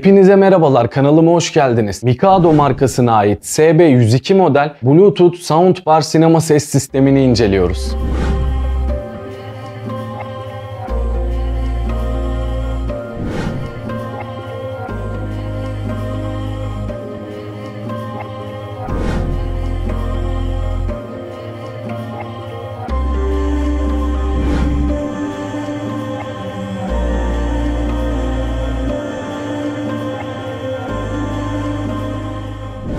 Hepinize merhabalar kanalıma hoş geldiniz. Mikado markasına ait SB102 model Bluetooth Soundbar sinema ses sistemini inceliyoruz.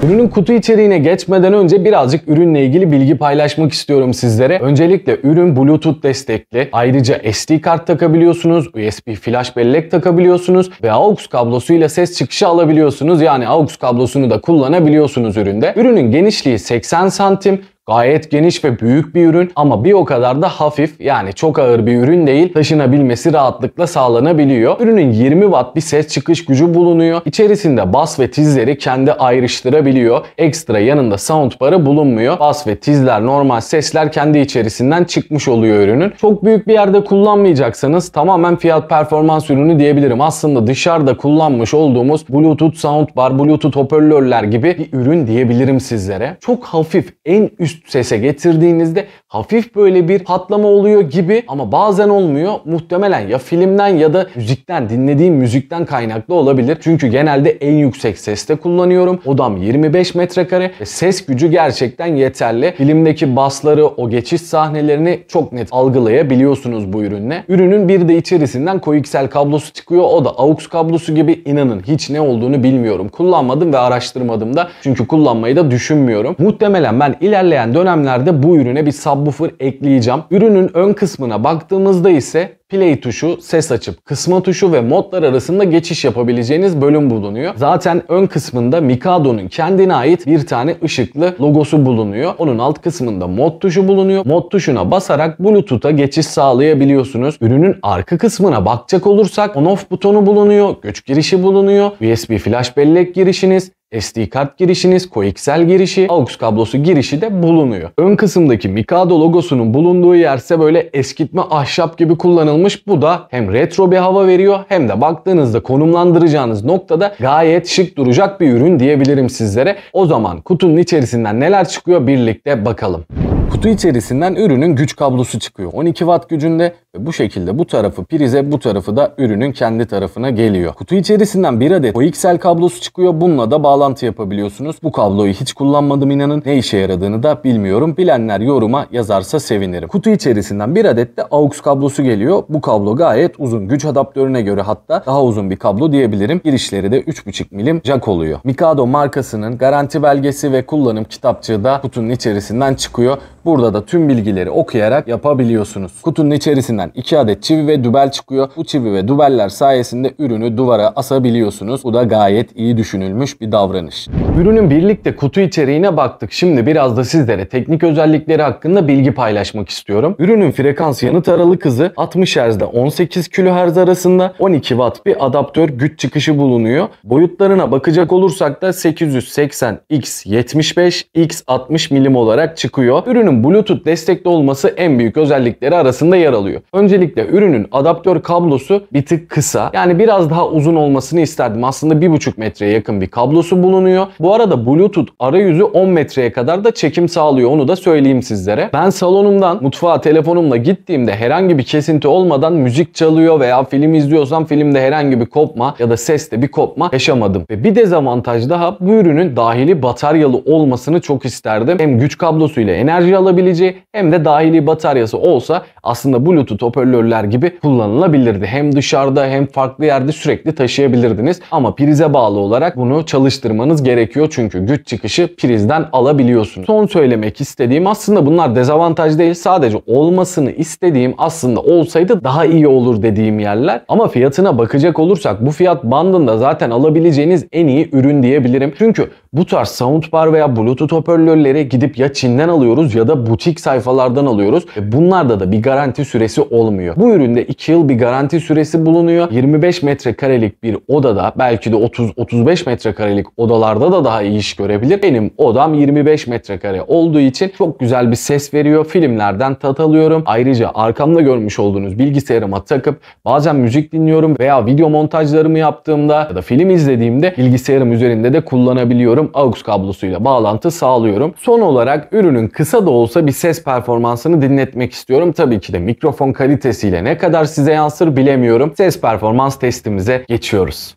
Ürünün kutu içeriğine geçmeden önce birazcık ürünle ilgili bilgi paylaşmak istiyorum sizlere. Öncelikle ürün Bluetooth destekli. Ayrıca SD kart takabiliyorsunuz, USB flash bellek takabiliyorsunuz ve AUX kablosuyla ses çıkışı alabiliyorsunuz. Yani AUX kablosunu da kullanabiliyorsunuz üründe. Ürünün genişliği 80 santim, Gayet geniş ve büyük bir ürün ama bir o kadar da hafif yani çok ağır bir ürün değil taşınabilmesi rahatlıkla sağlanabiliyor. Ürünün 20 watt bir ses çıkış gücü bulunuyor. İçerisinde bas ve tizleri kendi ayrıştırabiliyor. Ekstra yanında sound barı bulunmuyor. Bas ve tizler normal sesler kendi içerisinden çıkmış oluyor ürünün. Çok büyük bir yerde kullanmayacaksanız tamamen fiyat performans ürünü diyebilirim. Aslında dışarıda kullanmış olduğumuz Bluetooth sound bar, Bluetooth hoparlörler gibi bir ürün diyebilirim sizlere. Çok hafif en üst üst sese getirdiğinizde hafif böyle bir patlama oluyor gibi ama bazen olmuyor. Muhtemelen ya filmden ya da müzikten dinlediğim müzikten kaynaklı olabilir. Çünkü genelde en yüksek seste kullanıyorum. Odam 25 metrekare ve ses gücü gerçekten yeterli. Filmdeki basları, o geçiş sahnelerini çok net algılayabiliyorsunuz bu ürünle. Ürünün bir de içerisinden koaksel kablosu çıkıyor. O da aux kablosu gibi inanın hiç ne olduğunu bilmiyorum. Kullanmadım ve araştırmadım da. Çünkü kullanmayı da düşünmüyorum. Muhtemelen ben ilerleyen dönemlerde bu ürüne bir sab subwoofer ekleyeceğim. Ürünün ön kısmına baktığımızda ise play tuşu, ses açıp kısma tuşu ve modlar arasında geçiş yapabileceğiniz bölüm bulunuyor. Zaten ön kısmında Mikado'nun kendine ait bir tane ışıklı logosu bulunuyor. Onun alt kısmında mod tuşu bulunuyor. Mod tuşuna basarak Bluetooth'a geçiş sağlayabiliyorsunuz. Ürünün arka kısmına bakacak olursak on-off butonu bulunuyor, güç girişi bulunuyor, USB flash bellek girişiniz, SD kart girişiniz, coaxial girişi, aux kablosu girişi de bulunuyor. Ön kısımdaki Mikado logosunun bulunduğu yerse böyle eskitme ahşap gibi kullanılmış. Bu da hem retro bir hava veriyor hem de baktığınızda konumlandıracağınız noktada gayet şık duracak bir ürün diyebilirim sizlere. O zaman kutunun içerisinden neler çıkıyor birlikte bakalım. Kutu içerisinden ürünün güç kablosu çıkıyor. 12 watt gücünde ve bu şekilde bu tarafı prize bu tarafı da ürünün kendi tarafına geliyor. Kutu içerisinden bir adet OXL kablosu çıkıyor. Bununla da bağlantı yapabiliyorsunuz. Bu kabloyu hiç kullanmadım inanın. Ne işe yaradığını da bilmiyorum. Bilenler yoruma yazarsa sevinirim. Kutu içerisinden bir adet de AUX kablosu geliyor. Bu kablo gayet uzun. Güç adaptörüne göre hatta daha uzun bir kablo diyebilirim. Girişleri de 3.5 milim jack oluyor. Mikado markasının garanti belgesi ve kullanım kitapçığı da kutunun içerisinden çıkıyor. Burada da tüm bilgileri okuyarak yapabiliyorsunuz. Kutunun içerisinden 2 adet çivi ve dübel çıkıyor. Bu çivi ve dübeller sayesinde ürünü duvara asabiliyorsunuz. Bu da gayet iyi düşünülmüş bir davranış. Ürünün birlikte kutu içeriğine baktık. Şimdi biraz da sizlere teknik özellikleri hakkında bilgi paylaşmak istiyorum. Ürünün frekans yanıt aralık hızı 60 Hz'de 18 kHz arasında 12 Watt bir adaptör güç çıkışı bulunuyor. Boyutlarına bakacak olursak da 880 x 75 x 60 milim olarak çıkıyor. Ürünün Ürünün Bluetooth destekli olması en büyük özellikleri arasında yer alıyor. Öncelikle ürünün adaptör kablosu bir tık kısa. Yani biraz daha uzun olmasını isterdim. Aslında 1,5 metreye yakın bir kablosu bulunuyor. Bu arada Bluetooth arayüzü 10 metreye kadar da çekim sağlıyor. Onu da söyleyeyim sizlere. Ben salonumdan mutfağa telefonumla gittiğimde herhangi bir kesinti olmadan müzik çalıyor veya film izliyorsam filmde herhangi bir kopma ya da seste bir kopma yaşamadım. Ve bir dezavantaj daha bu ürünün dahili bataryalı olmasını çok isterdim. Hem güç kablosuyla ile enerji alabileceği hem de dahili bataryası olsa aslında Bluetooth hoparlörler gibi kullanılabilirdi. Hem dışarıda hem farklı yerde sürekli taşıyabilirdiniz. Ama prize bağlı olarak bunu çalıştırmanız gerekiyor. Çünkü güç çıkışı prizden alabiliyorsunuz. Son söylemek istediğim aslında bunlar dezavantaj değil. Sadece olmasını istediğim aslında olsaydı daha iyi olur dediğim yerler. Ama fiyatına bakacak olursak bu fiyat bandında zaten alabileceğiniz en iyi ürün diyebilirim. Çünkü bu tarz soundbar veya bluetooth hoparlörleri gidip ya Çin'den alıyoruz ya da da butik sayfalardan alıyoruz. E, bunlarda da bir garanti süresi olmuyor. Bu üründe 2 yıl bir garanti süresi bulunuyor. 25 metrekarelik bir odada belki de 30-35 metrekarelik odalarda da daha iyi iş görebilir. Benim odam 25 metrekare olduğu için çok güzel bir ses veriyor. Filmlerden tat alıyorum. Ayrıca arkamda görmüş olduğunuz bilgisayarıma takıp bazen müzik dinliyorum veya video montajlarımı yaptığımda ya da film izlediğimde bilgisayarım üzerinde de kullanabiliyorum. AUX kablosuyla bağlantı sağlıyorum. Son olarak ürünün kısa da olsa bir ses performansını dinletmek istiyorum. Tabii ki de mikrofon kalitesiyle ne kadar size yansır bilemiyorum. Ses performans testimize geçiyoruz.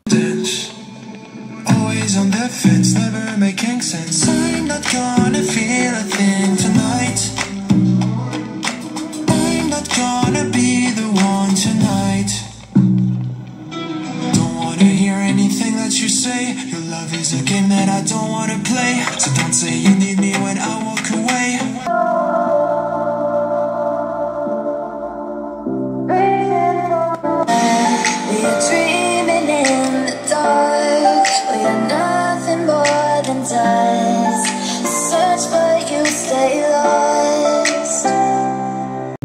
you say Your love is a game that I don't wanna play So don't say you need me when I want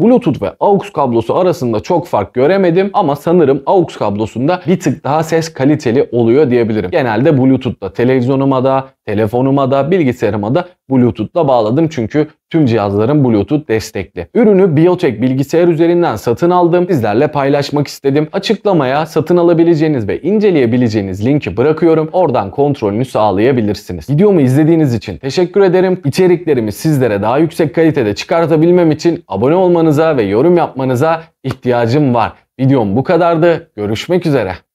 Bluetooth ve AUX kablosu arasında çok fark göremedim ama sanırım AUX kablosunda bir tık daha ses kaliteli oluyor diyebilirim. Genelde Bluetooth'ta televizyonuma da, telefonuma da, bilgisayarıma da Bluetooth'ta bağladım çünkü Tüm cihazların Bluetooth destekli. Ürünü Biotech bilgisayar üzerinden satın aldım. Sizlerle paylaşmak istedim. Açıklamaya satın alabileceğiniz ve inceleyebileceğiniz linki bırakıyorum. Oradan kontrolünü sağlayabilirsiniz. Videomu izlediğiniz için teşekkür ederim. İçeriklerimi sizlere daha yüksek kalitede çıkartabilmem için abone olmanıza ve yorum yapmanıza ihtiyacım var. Videom bu kadardı. Görüşmek üzere.